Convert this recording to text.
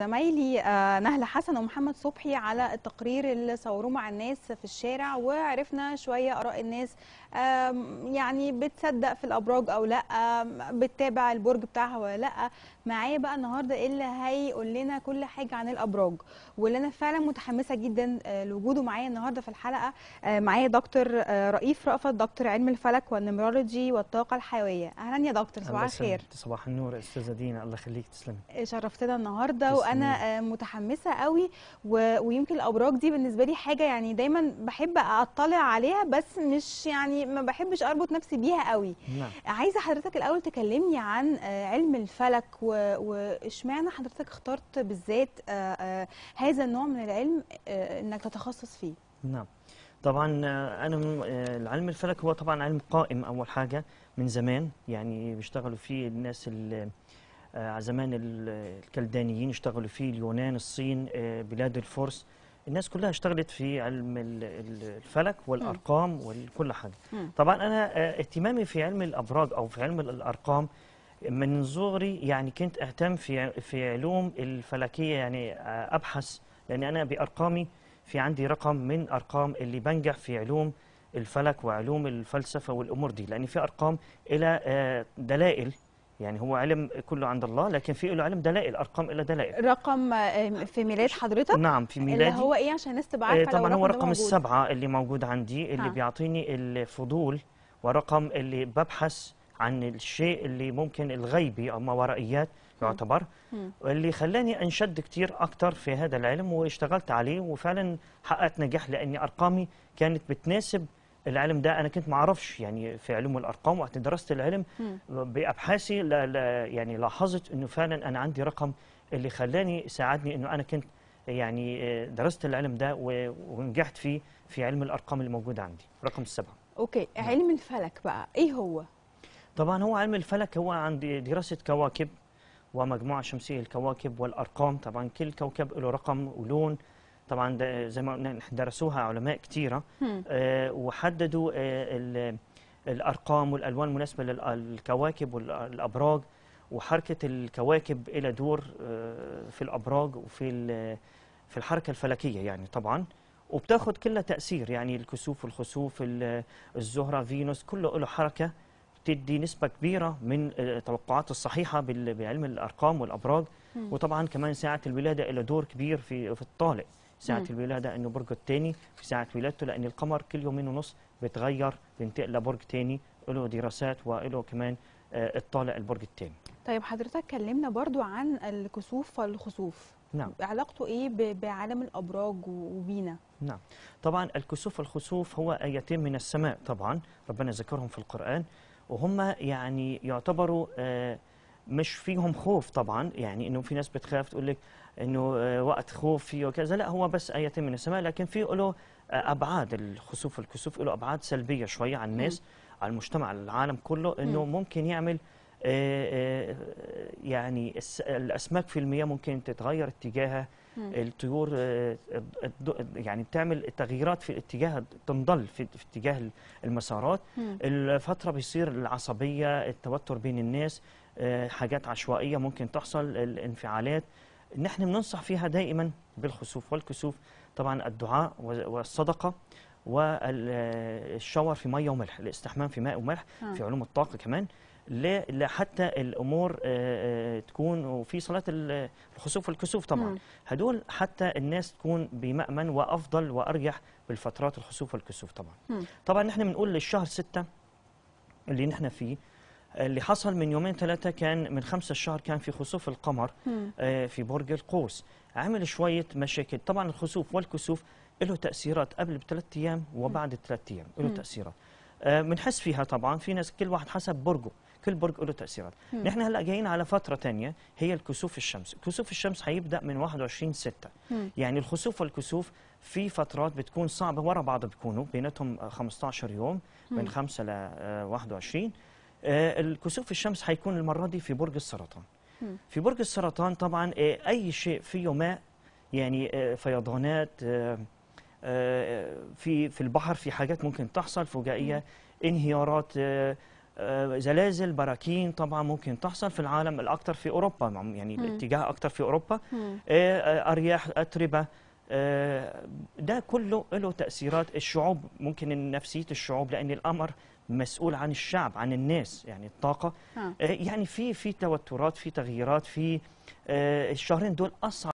زمايلي آه، نهلة حسن ومحمد صبحي على التقرير اللي صوروه مع الناس في الشارع وعرفنا شوية آراء الناس يعني بتصدق في الأبراج أو لأ بتتابع البرج بتاعها ولا لأ معايا بقى النهاردة اللي هيقول لنا كل حاجة عن الأبراج واللي أنا فعلا متحمسة جدا آه، لوجوده معايا النهاردة في الحلقة آه، معايا دكتور رئيف رأفت دكتور علم الفلك والنمرولوجي والطاقة الحيوية أهلا يا دكتور صباح الخير صباح النور أستاذة دينا الله يخليك تسلمي شرفتنا النهاردة وانا آه، متحمسه قوي ويمكن الابراج دي بالنسبه لي حاجه يعني دايما بحب اطلع عليها بس مش يعني ما بحبش اربط نفسي بيها قوي نعم. عايزه حضرتك الاول تكلمني عن آه، علم الفلك واشمعنى حضرتك اخترت بالذات آه، هذا النوع من العلم انك تتخصص فيه نعم طبعا انا العلم الفلك هو طبعا علم قائم اول حاجه من زمان يعني بيشتغلوا فيه الناس اللي آه، زمان الكلدانيين اشتغلوا فيه اليونان الصين آه، بلاد الفرس الناس كلها اشتغلت في علم الفلك والارقام وكل حاجه طبعا انا آه، اهتمامي في علم الابراج او في علم الارقام من صغري يعني كنت اهتم في في علوم الفلكيه يعني ابحث لان انا بارقامي في عندي رقم من ارقام اللي بنجح في علوم الفلك وعلوم الفلسفه والامور دي لان في ارقام الى دلائل يعني هو علم كله عند الله لكن في له علم دلائل ارقام الى دلائل رقم آه، في ميلاد حضرتك نعم في ميلادي اللي هو ايه عشان الناس تبقى آه، عارفه طبعا هو رقم السبعه اللي موجود عندي اللي ها. نعم. بيعطيني الفضول ورقم اللي ببحث عن الشيء اللي ممكن الغيبي او ما ورائيات يعتبر واللي خلاني انشد كتير اكتر في هذا العلم واشتغلت عليه وفعلا حققت نجاح لاني ارقامي كانت بتناسب العلم ده انا كنت ما اعرفش يعني في علوم الارقام وقت درست العلم بابحاثي لا لا يعني لاحظت انه فعلا انا عندي رقم اللي خلاني ساعدني انه انا كنت يعني آه، درست العلم ده ونجحت فيه في علم الارقام اللي موجود عندي رقم السبعه اوكي نعم. علم الفلك بقى ايه هو طبعا هو علم الفلك هو عن دراسه كواكب ومجموعه شمسيه الكواكب والارقام طبعا كل كوكب له رقم ولون طبعا زي ما قلنا درسوها علماء كثيره آه، وحددوا آه، الارقام والالوان المناسبه للكواكب والابراج وحركه الكواكب الى دور آه، في الابراج وفي في الحركه الفلكيه يعني طبعا وبتاخد كلها تاثير يعني الكسوف والخسوف الزهره فينوس كله له حركه تدي نسبة كبيرة من التوقعات الصحيحة بعلم الأرقام والأبراج وطبعا كمان ساعة الولادة إلى دور كبير في في الطالب ساعه مم. الولاده انه برج الثاني في ساعه ولادته لان القمر كل يومين ونص بيتغير بينتقل لبرج ثاني له دراسات وله كمان آه، الطالع البرج الثاني طيب حضرتك كلمنا برضو عن الكسوف والخسوف نعم علاقته ايه بعالم الابراج وبينا نعم طبعا الكسوف والخسوف هو ايتين من السماء طبعا ربنا ذكرهم في القران وهم يعني يعتبروا آه مش فيهم خوف طبعا يعني انه في ناس بتخاف تقول لك انه آه، وقت خوف فيه وكذا لا هو بس ايه من السماء لكن في له آه، ابعاد الخسوف والكسوف له ابعاد سلبيه شويه على الناس على المجتمع على العالم كله انه ممكن يعمل آه، يعني الاسماك في المياه ممكن تتغير اتجاهها الطيور آه، آه، يعني بتعمل تغييرات في الاتجاه تنضل في, اتجاه المسارات الفتره بيصير العصبيه التوتر بين الناس آه، حاجات عشوائيه ممكن تحصل الانفعالات نحن بننصح فيها دائما بالخسوف والكسوف طبعا الدعاء والصدقه والشاور في ميه وملح الاستحمام في ماء وملح في علوم الطاقه كمان لحتى الامور آه، آه، تكون وفي صلاه الخسوف والكسوف طبعا هدول حتى الناس تكون بمامن وافضل وارجح بالفترات الخسوف والكسوف طبعا طبعا نحن بنقول للشهر 6 اللي نحن فيه اللي حصل من يومين ثلاثة كان من خمسة الشهر كان في خسوف القمر آه، في برج القوس عمل شوية مشاكل طبعا الخسوف والكسوف له تأثيرات قبل بثلاث أيام وبعد ثلاث أيام له تأثيرات بنحس فيها طبعا في ناس كل واحد حسب برجه كل برج له تاثيرات نحن هلا جايين على فتره ثانيه هي الكسوف الشمس كسوف الشمس هيبدا من 21 6 يعني الخسوف والكسوف في فترات بتكون صعبه ورا بعض بيكونوا بيناتهم 15 يوم من 5 ل 21 الكسوف الشمس هيكون المره دي في برج السرطان في برج السرطان طبعا آه، اي شيء فيه ماء يعني آه، فيضانات آه، في في البحر في حاجات ممكن تحصل فجائيه انهيارات آه، زلازل براكين طبعا ممكن تحصل في العالم الاكثر في اوروبا نعم، يعني م. الاتجاه اكثر في اوروبا آه، آه، ارياح اتربه ده كله له تاثيرات الشعوب ممكن نفسيه الشعوب لان الامر مسؤول عن الشعب عن الناس يعني الطاقه ها. يعني في في توترات في تغييرات في الشهرين دول اصعب